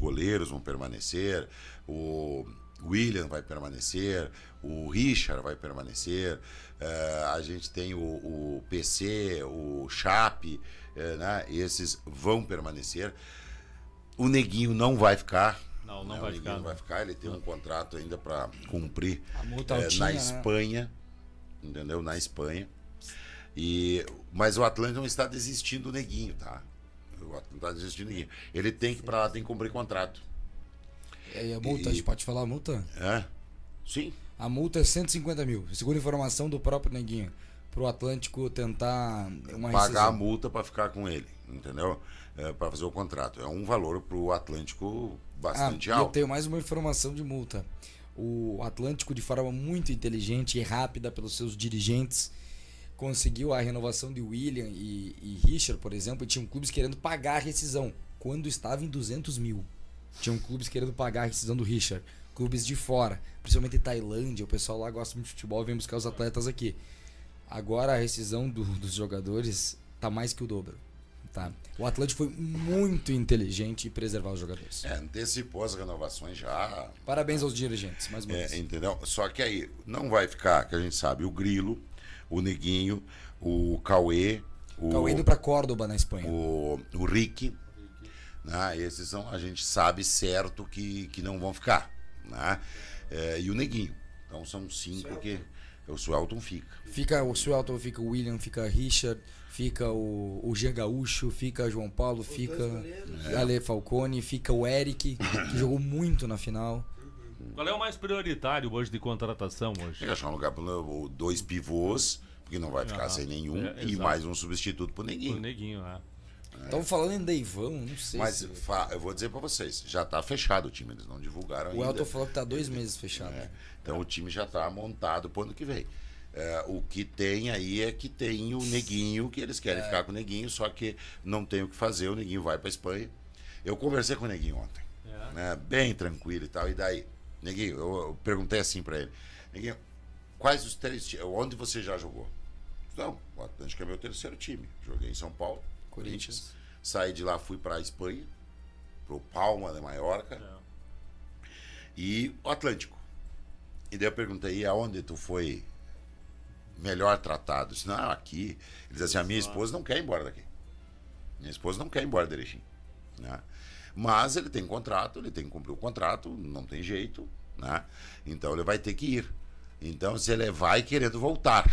goleiros vão permanecer, o William vai permanecer, o Richard vai permanecer, uh, a gente tem o, o PC, o Chape, uh, né? esses vão permanecer. O Neguinho não vai ficar. Não, não né? vai ficar. Não vai ficar, ele tem um contrato ainda para cumprir eh, na né? Espanha, né? entendeu? Na Espanha. E, mas o Atlântico não está desistindo do Neguinho, tá? não está desistindo ninguém. Ele tem que ir para lá, tem que cumprir contrato. É, e a multa, e... a gente pode falar a multa? É? Sim. A multa é 150 mil, segundo informação do próprio Neguinho, para o Atlântico tentar uma Pagar a multa para ficar com ele, entendeu? É, para fazer o contrato. É um valor para o Atlântico bastante ah, alto. Eu tenho mais uma informação de multa. O Atlântico, de forma muito inteligente e rápida pelos seus dirigentes, conseguiu a renovação de William e, e Richard, por exemplo, tinham clubes querendo pagar a rescisão, quando estava em 200 mil. Tinham clubes querendo pagar a rescisão do Richard, clubes de fora, principalmente Tailândia, o pessoal lá gosta muito de futebol e vem buscar os atletas aqui. Agora a rescisão do, dos jogadores tá mais que o dobro. Tá. O Atlético foi muito inteligente em preservar os jogadores. É, antecipou as renovações já. Parabéns aos dirigentes, mais uma é, Entendeu? Só que aí não vai ficar, que a gente sabe, o Grilo, o Neguinho, o Cauê. O Cauê indo para Córdoba, na Espanha. O, o Rick. Né? Esses são, a gente sabe certo que, que não vão ficar. Né? É, e o Neguinho. Então são cinco certo. que. O Suelton fica. Fica o Suelton, fica o William, fica Richard, fica o, o Jean Gaúcho, fica João Paulo, Os fica Ale Falcone, fica o Eric, que jogou muito na final. Qual é o mais prioritário hoje de contratação hoje? É achar um lugar para dois pivôs, porque não vai ficar ah, sem nenhum, é, e mais um substituto para o Neguinho. Pro Neguinho, né? Estão é. é. falando em Deivão, não sei. Mas se... eu vou dizer para vocês, já está fechado o time, eles não divulgaram o ainda. O Elton falou que está dois meses fechado. É. Então o time já está montado para o ano que vem. É, o que tem aí é que tem o Neguinho, que eles querem é. ficar com o Neguinho, só que não tem o que fazer, o Neguinho vai para Espanha. Eu conversei com o Neguinho ontem, é. né, bem tranquilo e tal, e daí? Neguinho, eu, perguntei assim para ele. Neguinho, quais os três times? Onde você já jogou? Não, o Atlântico é meu terceiro time. Joguei em São Paulo, Corinthians. Saí de lá, fui para a Espanha, pro Palma de Maiorca. É. E o Atlântico. E daí eu perguntei, aonde tu foi melhor tratado? disse, não, aqui. Ele disse assim, a minha esposa não quer ir embora daqui. Minha esposa não quer ir embora de Erechim. Né? Mas ele tem contrato, ele tem que cumprir o contrato, não tem jeito. Né? Então ele vai ter que ir. Então, se ele vai querendo voltar,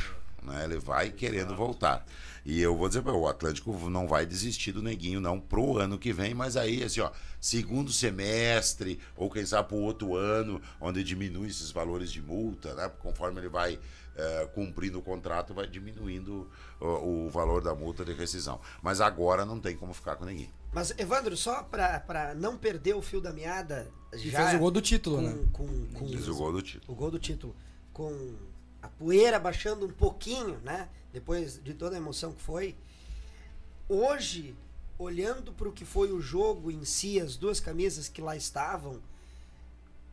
né? ele vai Exato. querendo voltar. E eu vou dizer, para o Atlântico não vai desistir do neguinho, não, pro ano que vem, mas aí, assim, ó, segundo semestre, ou quem sabe pro outro ano, onde diminui esses valores de multa, né? Conforme ele vai é, cumprindo o contrato, vai diminuindo o, o, valor da multa de rescisão. Mas agora não tem como ficar com ninguém. Mas, Evandro, só para não perder o fio da meada. já fez o gol do título, com, né? Com, com fez o gol do título. O gol do título. Com a poeira baixando um pouquinho, né? Depois de toda a emoção que foi. Hoje, olhando para o que foi o jogo em si, as duas camisas que lá estavam,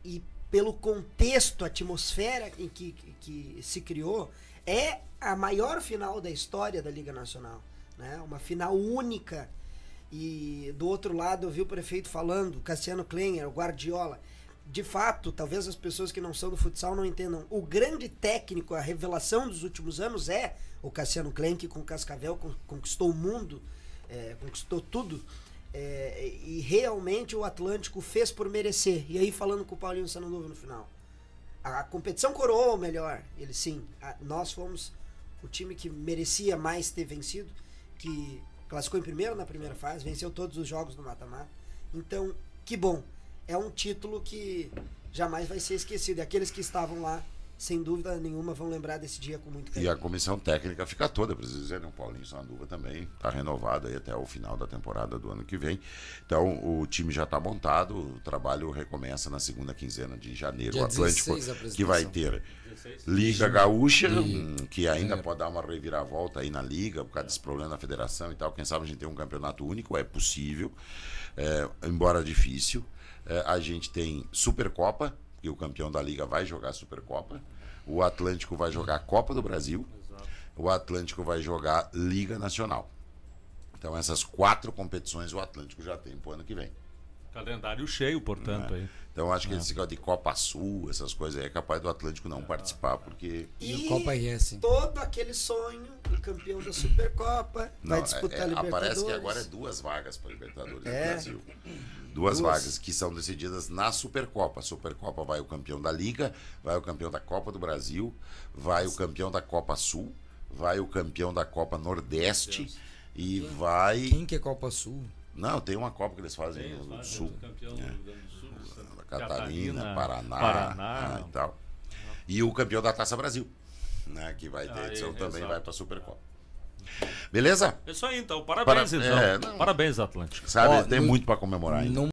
e pelo contexto, a atmosfera em que, que, que se criou, é a maior final da história da Liga Nacional. Né? Uma final única e do outro lado eu vi o prefeito falando, Cassiano Kleiner, Guardiola. De fato, talvez as pessoas que não são do futsal não entendam. O grande técnico, a revelação dos últimos anos é o Cassiano Klein, que com Cascavel conquistou o mundo, é, conquistou tudo. É, e realmente o Atlântico fez por merecer. E aí, falando com o Paulinho Sananduva no final. A competição coroou o melhor. Ele sim. A, nós fomos o time que merecia mais ter vencido, que Classificou em primeiro na primeira fase, venceu todos os jogos do mata-mata. Então, que bom. É um título que jamais vai ser esquecido. E aqueles que estavam lá sem dúvida nenhuma, vão lembrar desse dia com muito carinho. E a comissão técnica fica toda, preciso dizer, né? o Paulinho Sanduva também está renovado aí até o final da temporada do ano que vem. Então, o time já está montado, o trabalho recomeça na segunda quinzena de janeiro. Dia o Atlântico, que vai ter Liga Gaúcha, e... que ainda é. pode dar uma reviravolta aí na Liga, por causa desse problema na federação e tal. Quem sabe a gente tem um campeonato único, é possível, é, embora difícil. É, a gente tem Supercopa, porque o campeão da liga vai jogar a Supercopa, o Atlântico vai jogar a Copa do Brasil, Exato. o Atlântico vai jogar Liga Nacional. Então essas quatro competições o Atlântico já tem para o ano que vem. Calendário cheio, portanto. É. Aí. Então acho que é. esse negócio de Copa Sul, essas coisas aí, é capaz do Atlântico não é. participar, porque. E, e Copa é assim. todo aquele sonho, o campeão da Supercopa, não, vai disputar é, a é, Libertadores. Aparece que agora é duas vagas para Libertadores é. do Brasil. Duas, duas, vagas que são decididas na Supercopa. A Supercopa vai o campeão da Liga, vai o campeão da Copa do Brasil, vai o campeão da Copa Sul, vai o campeão da Copa Nordeste. E vai. Quem que é Copa Sul? Não, tem uma Copa que eles fazem tem, no Rio é. do Sul. Campeão é. do Sul, da Catarina, Catarina Paraná, Paraná ah, e tal. E o campeão da Taça Brasil, né, que vai ter edição é, também, exato. vai para a Supercopa. Beleza? É isso aí, então. Parabéns, Para... então. É, não... Parabéns, Atlântico. Sabe, Ó, tem muito para comemorar ainda. Não... Então.